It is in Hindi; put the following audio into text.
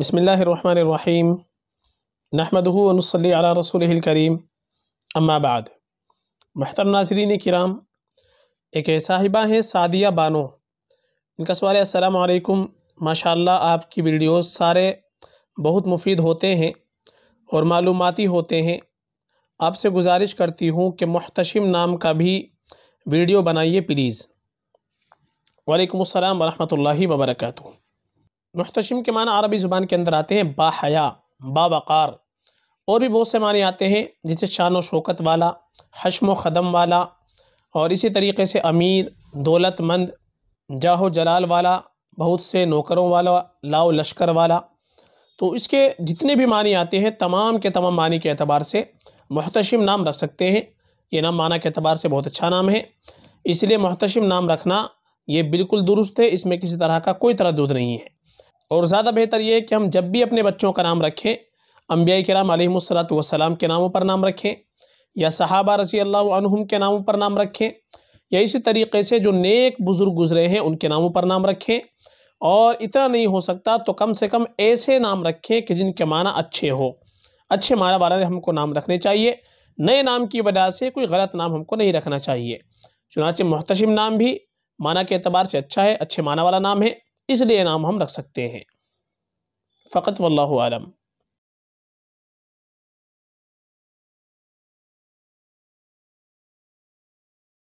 बसमीम नहमदनसली अला रसूल करीम अम्माबाद महतर नाजरीन कराम एक साहिबा हैं सादिया बानो इनका सवाल है असलकम माशा आपकी वीडियोस सारे बहुत मुफीद होते हैं और मालूमती होते हैं आपसे गुजारिश करती हूँ कि महतशिम नाम का भी वीडियो बनाइए प्लीज़ वालेकुम अस्सलाम वरहमतुल्लाहि वबरकatuh महतशम के माना अरबी ज़ुबान के अंदर आते हैं बाहया बाबाकार और भी बहुत से माने आते हैं जैसे शान व शौकत वाला हशम ख़दम वाला और इसी तरीके से अमीर दौलतमंद जाहो जलाल वाला बहुत से नौकरों वाला लाओ लश्कर वाला तो इसके जितने भी मानी आते हैं तमाम के तमाम मानी के अतबार से महतशम नाम रख सकते हैं ये नाम माना के अतबार से बहुत अच्छा नाम है इसलिए महतशम नाम रखना ये बिल्कुल दुरुस्त है इसमें किसी तरह का कोई तरह दूध नहीं है और ज़्यादा बेहतर ये है कि हम जब भी अपने बच्चों का नाम रखें अम्बिया कराम आलिमसलात वसलाम के नामों पर नाम रखें या सहाबा रसी अल्लाम के नामों पर नाम रखें या इसी तरीके से जो नेक बुज़ुर्ग गुजरे हैं उनके नामों पर नाम रखें और इतना नहीं हो सकता तो कम से कम ऐसे नाम रखें कि जिनके माना अच्छे हो अच्छे माना वाला हमको नाम रखने चाहिए नए नाम की वजह से कोई गलत नाम हमको नहीं रखना चाहिए चुनाच महतशम नाम भी माना के अतबार से अच्छा है अच्छे माना वाला नाम है इसलिए नाम हम रख सकते हैं फ़कत वल्लम